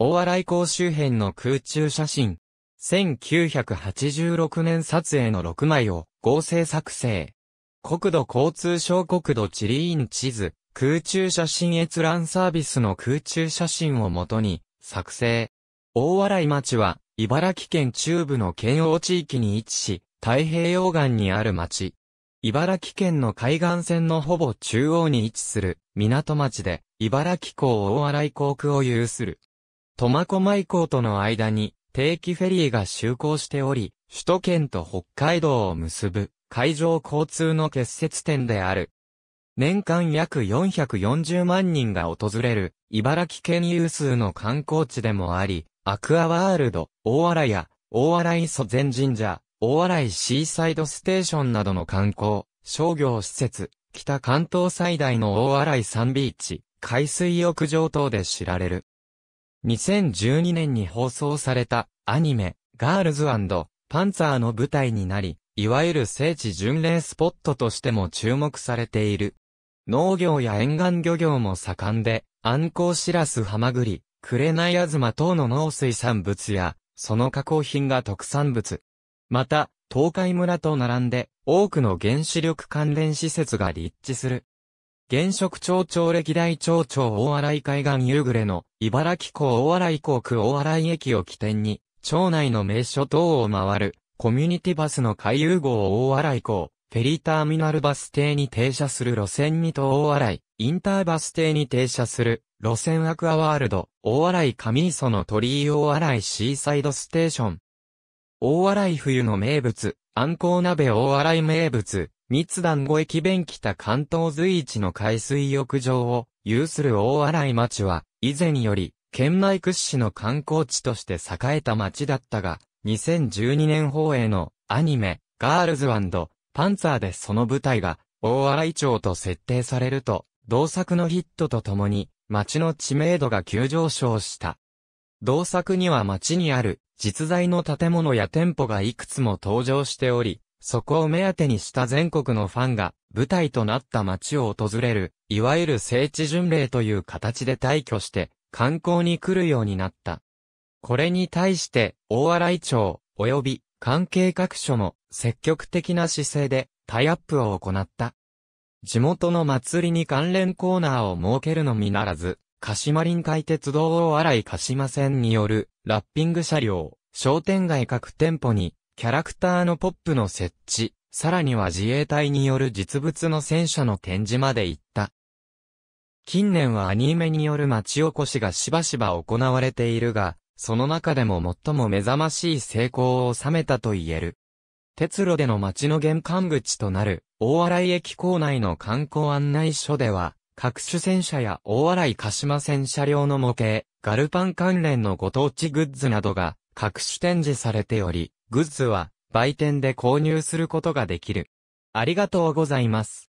大洗港周辺の空中写真。1986年撮影の6枚を合成作成。国土交通省国土地理院地図、空中写真閲覧サービスの空中写真をもとに作成。大洗町は茨城県中部の県央地域に位置し、太平洋岸にある町。茨城県の海岸線のほぼ中央に位置する港町で、茨城港大洗港区を有する。苫小牧港との間に定期フェリーが就航しており、首都圏と北海道を結ぶ海上交通の結節点である。年間約440万人が訪れる茨城県有数の観光地でもあり、アクアワールド、大洗や大洗祖前神社、大洗シーサイドステーションなどの観光、商業施設、北関東最大の大洗サンビーチ、海水浴場等で知られる。2012年に放送されたアニメ、ガールズパンツァーの舞台になり、いわゆる聖地巡礼スポットとしても注目されている。農業や沿岸漁業も盛んで、アンコウシラスハマグリ、クレナイアズマ等の農水産物や、その加工品が特産物。また、東海村と並んで、多くの原子力関連施設が立地する。現職町長歴代町長大洗海岸夕暮れの茨城港大洗港区大洗駅を起点に、町内の名所等を回るコミュニティバスの海遊号大洗港、フェリーターミナルバス停に停車する路線2と大洗、インターバス停に停車する路線アクアワールド、大洗上磯の鳥居大洗シーサイドステーション。大洗冬の名物、あんこう鍋大洗名物、密団子駅弁北関東随一の海水浴場を有する大洗町は、以前より、県内屈指の観光地として栄えた町だったが、2012年放映のアニメ、ガールズパンツァーでその舞台が、大洗町と設定されると、同作のヒットとともに、町の知名度が急上昇した。同作には町にある、実在の建物や店舗がいくつも登場しており、そこを目当てにした全国のファンが、舞台となった街を訪れる、いわゆる聖地巡礼という形で退去して、観光に来るようになった。これに対して、大洗町、及び関係各所も積極的な姿勢でタイアップを行った。地元の祭りに関連コーナーを設けるのみならず、鹿島臨海鉄道大洗鹿島線によるラッピング車両、商店街各店舗にキャラクターのポップの設置、さらには自衛隊による実物の戦車の展示まで行った。近年はアニメによる町おこしがしばしば行われているが、その中でも最も目覚ましい成功を収めたと言える。鉄路での町の玄関口となる、大洗駅構内の観光案内所では、各種戦車や大洗鹿島戦車両の模型、ガルパン関連のご当地グッズなどが各種展示されており、グッズは売店で購入することができる。ありがとうございます。